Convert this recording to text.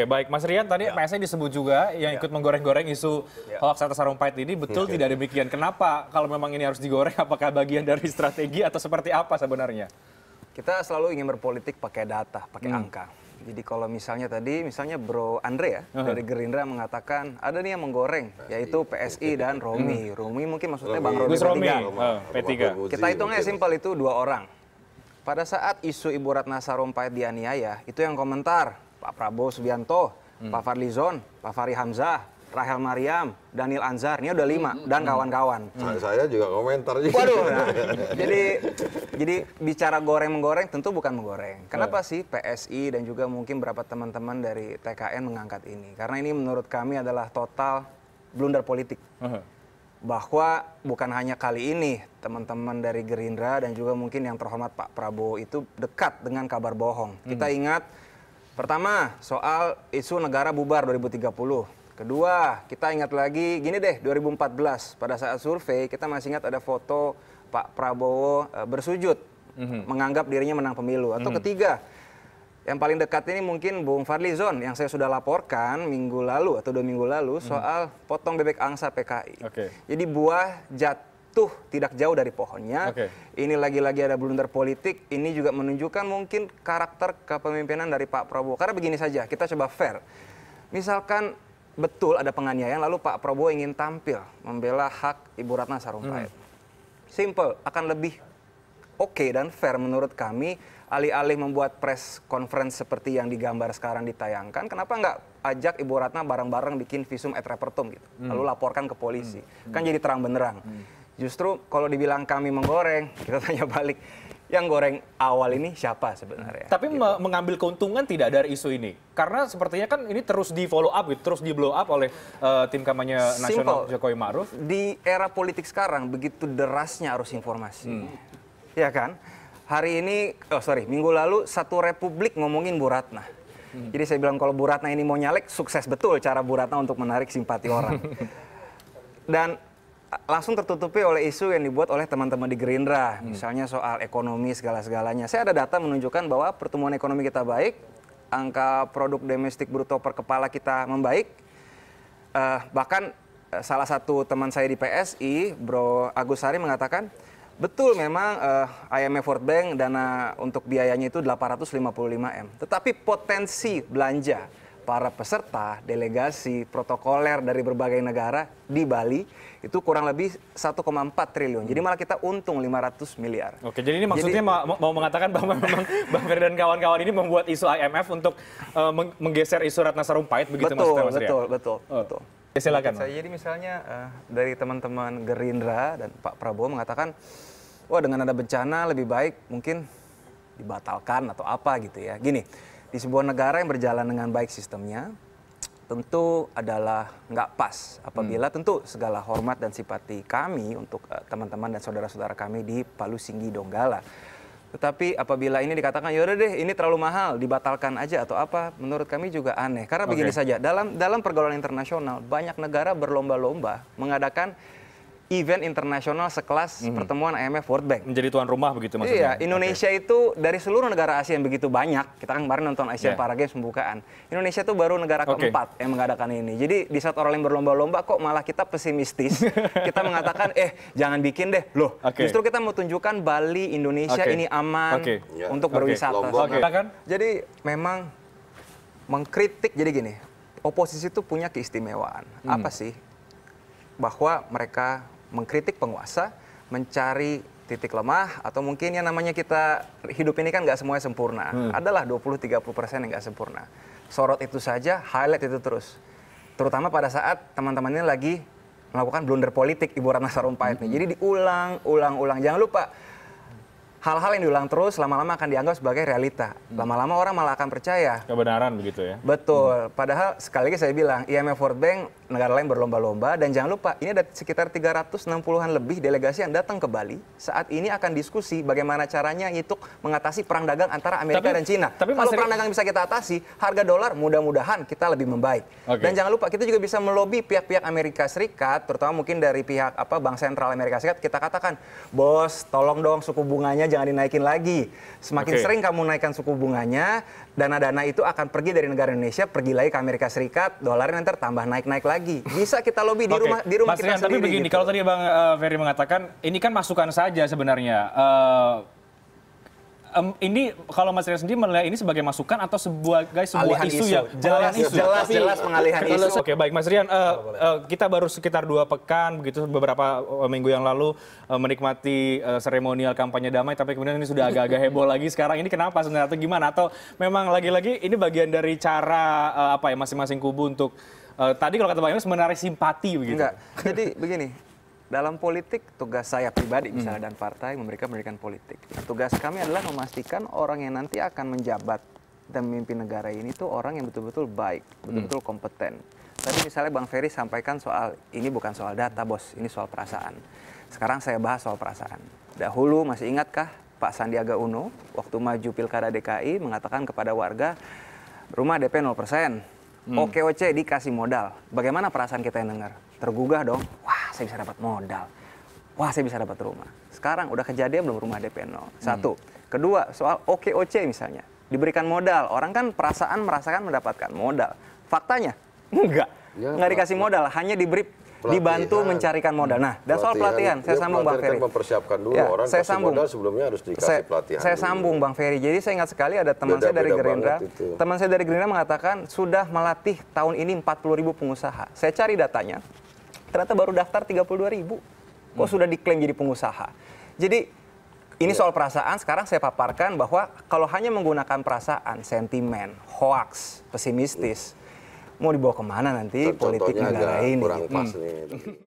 Oke, baik Mas Rian tadi ya. PSN disebut juga yang ya. ikut menggoreng-goreng isu ya. hoax atas Sarumpait ini betul ya. tidak demikian. Kenapa kalau memang ini harus digoreng apakah bagian dari strategi atau seperti apa sebenarnya? Kita selalu ingin berpolitik pakai data, pakai hmm. angka. Jadi kalau misalnya tadi, misalnya Bro Andre ya uh-huh. dari Gerindra mengatakan ada nih yang menggoreng, yaitu PSI dan Romi. Hmm. Romi mungkin maksudnya Romy. Bang Romi P3. Romi. Uh, P3. Kita hitungnya simpel itu dua orang. Pada saat isu Ibu Ratna Sarumpait dianiaya, itu yang komentar Pak Prabowo Subianto, hmm. Pak Zon, Pak Fahri Hamzah, Rahel Mariam, Daniel Anzar, ini udah lima hmm. dan hmm. kawan-kawan. Hmm. Saya juga komentar juga. Waduh, nah, jadi jadi bicara goreng menggoreng tentu bukan menggoreng. Kenapa oh. sih PSI dan juga mungkin beberapa teman-teman dari TKN mengangkat ini? Karena ini menurut kami adalah total blunder politik. Uh Bahwa bukan hanya kali ini teman-teman dari Gerindra dan juga mungkin yang terhormat Pak Prabowo itu dekat dengan kabar bohong. Hmm. Kita ingat Pertama, soal isu negara bubar 2030. Kedua, kita ingat lagi, gini deh, 2014 pada saat survei kita masih ingat ada foto Pak Prabowo eh, bersujud mm -hmm. menganggap dirinya menang pemilu. Atau mm -hmm. ketiga, yang paling dekat ini mungkin Bung Fadli Zon yang saya sudah laporkan minggu lalu atau dua minggu lalu mhm. soal mm -hmm. potong bebek angsa PKI. Okay. Jadi buah jat jatuh tidak jauh dari pohonnya. Okay. Ini lagi-lagi ada blunder politik. Ini juga menunjukkan mungkin karakter kepemimpinan dari Pak Prabowo. Karena begini saja, kita coba fair. Misalkan betul ada penganiayaan, lalu Pak Prabowo ingin tampil membela hak Ibu Ratna Sarumpait. Hmm. Simple, akan lebih oke okay dan fair menurut kami alih-alih membuat press conference seperti yang digambar sekarang ditayangkan, kenapa nggak ajak Ibu Ratna bareng-bareng bikin visum et repertum gitu, hmm. lalu laporkan ke polisi, hmm. kan jadi terang benerang. Hmm Justru kalau dibilang kami menggoreng, kita tanya balik, yang goreng awal ini siapa sebenarnya? Tapi gitu. mengambil keuntungan tidak dari isu ini, karena sepertinya kan ini terus di follow up, gitu, terus di blow up oleh uh, tim kampanye nasional Jokowi Maruf. Di era politik sekarang begitu derasnya arus informasi, hmm. ya kan? Hari ini, oh sorry, minggu lalu satu republik ngomongin Bu Ratna. Hmm. Jadi saya bilang kalau Bu Ratna ini mau nyalek, sukses betul cara Bu Ratna untuk menarik simpati orang. Dan langsung tertutupi oleh isu yang dibuat oleh teman-teman di Gerindra, hmm. misalnya soal ekonomi segala-segalanya. Saya ada data menunjukkan bahwa pertumbuhan ekonomi kita baik, angka produk domestik bruto per kepala kita membaik. Uh, bahkan uh, salah satu teman saya di PSI, Bro Agus Sari mengatakan, betul memang uh, IMF World Bank dana untuk biayanya itu 855 M, tetapi potensi belanja para peserta delegasi protokoler dari berbagai negara di Bali itu kurang lebih 1,4 triliun. Jadi malah kita untung 500 miliar. Oke, jadi ini maksudnya jadi, ma mau mengatakan bahwa memang Bang Ferry dan kawan-kawan ini membuat isu IMF untuk uh, menggeser isu Ratna Sarumpait begitu betul, maksudnya Mas Betul, betul, oh. betul. Ya, silakan. Saya, jadi misalnya uh, dari teman-teman Gerindra dan Pak Prabowo mengatakan, wah dengan ada bencana lebih baik mungkin dibatalkan atau apa gitu ya. Gini, di sebuah negara yang berjalan dengan baik sistemnya tentu adalah nggak pas apabila hmm. tentu segala hormat dan simpati kami untuk eh, teman-teman uh, dan saudara-saudara kami di Palu Singgi Donggala. Tetapi apabila ini dikatakan yaudah deh ini terlalu mahal dibatalkan aja atau apa menurut kami juga aneh karena begini okay. saja dalam dalam pergaulan internasional banyak negara berlomba-lomba mengadakan event internasional sekelas mm-hmm. pertemuan IMF World Bank. Menjadi tuan rumah begitu maksudnya. Iya, Indonesia okay. itu dari seluruh negara Asia yang begitu banyak, kita kan kemarin nonton Asian yeah. Para Games pembukaan. Indonesia itu baru negara okay. keempat yang mengadakan ini. Jadi di saat orang lain berlomba-lomba kok malah kita pesimistis. kita mengatakan eh jangan bikin deh. Loh, okay. justru kita mau tunjukkan Bali Indonesia okay. ini aman okay. Ya, untuk yeah. berwisata. Okay. Ya. Kan? Jadi memang mengkritik jadi gini, oposisi itu punya keistimewaan. Hmm. Apa sih? Bahwa mereka mengkritik penguasa, mencari titik lemah atau mungkin yang namanya kita hidup ini kan nggak semuanya sempurna. Hmm. Adalah 20-30 persen yang nggak sempurna. Sorot itu saja, highlight itu terus. Terutama pada saat teman-teman ini lagi melakukan blunder politik Ibu Ratna Sarumpait hmm. Jadi diulang, ulang, ulang. Jangan lupa hal-hal yang diulang terus lama-lama akan dianggap sebagai realita. Hmm. Lama-lama orang malah akan percaya. Kebenaran begitu ya. Betul. Hmm. Padahal sekali lagi saya bilang, IMF World Bank negara lain berlomba-lomba dan jangan lupa ini ada sekitar 360-an lebih delegasi yang datang ke Bali. Saat ini akan diskusi bagaimana caranya untuk mengatasi perang dagang antara Amerika tapi, dan Cina. Tapi Kalau perang dagang bisa kita atasi, harga dolar mudah-mudahan kita lebih membaik. Okay. Dan jangan lupa kita juga bisa melobi pihak-pihak Amerika Serikat, terutama mungkin dari pihak apa Bank Sentral Amerika Serikat kita katakan, "Bos, tolong dong suku bunganya jangan dinaikin lagi. Semakin okay. sering kamu naikkan suku bunganya, dana-dana itu akan pergi dari negara Indonesia, pergi lagi ke Amerika Serikat, dolarnya nanti tambah naik-naik lagi. Bisa kita lobby di okay. rumah di rumah Mas kita Rian, sendiri. Tapi begini, gitu. kalau tadi Bang uh, Ferry mengatakan ini kan masukan saja sebenarnya. Uh, um, ini kalau Mas Rian sendiri melihat ini sebagai masukan atau sebuah guys sebuah isu, isu ya jelas isu. jelas Tapi, jelas pengalihan isu. Oke okay, baik Mas Rian uh, uh, kita baru sekitar dua pekan begitu beberapa eh, minggu yang lalu uh, menikmati uh, seremonial kampanye damai tapi kemudian ini sudah agak-agak heboh lagi sekarang ini kenapa sebenarnya atau gimana atau memang lagi-lagi ini bagian dari cara uh, apa ya masing-masing kubu untuk uh, tadi kalau kata Bang Yunus menarik simpati begitu. Enggak. Jadi begini, dalam politik, tugas saya pribadi hmm. misalnya dan partai memberikan pendidikan politik. Nah, tugas kami adalah memastikan orang yang nanti akan menjabat dan memimpin negara ini itu orang yang betul-betul baik, hmm. betul-betul hmm. kompeten. Tadi misalnya Bang Ferry sampaikan soal ini bukan soal data bos, ini soal perasaan. Sekarang saya bahas soal perasaan. Dahulu masih ingatkah Pak Sandiaga Uno waktu maju pilkada DKI mengatakan kepada warga rumah DP 0%, hmm. OKOC dikasih modal. Bagaimana perasaan kita yang dengar? Tergugah dong. Wah saya bisa dapat modal. Wah, saya bisa dapat rumah. Sekarang udah kejadian belum rumah DP 0? Hmm. Satu. Hmm. Kedua, soal OKOC misalnya. Diberikan modal. Orang kan perasaan merasakan mendapatkan modal. Faktanya, enggak. Ya, enggak dikasih modal, hanya diberi pelatihan. dibantu mencarikan modal. Nah, dan soal pelatihan, saya ya, sambung Bang Ferry. Kan mempersiapkan dulu ya, orang saya sambung. modal sebelumnya harus dikasih saya, pelatihan. Saya dulu. sambung Bang Ferry. Jadi saya ingat sekali ada teman beda, saya dari Gerindra. Teman saya dari Gerindra mengatakan sudah melatih tahun ini 40 ribu pengusaha. Saya cari datanya ternyata baru daftar 32 ribu. Kok hmm. sudah diklaim jadi pengusaha? Jadi ini iya. soal perasaan, sekarang saya paparkan bahwa kalau hanya menggunakan perasaan, sentimen, hoaks, pesimistis, iya. mau dibawa kemana nanti Contohnya politik negara ini? Kurang pas hmm. nih.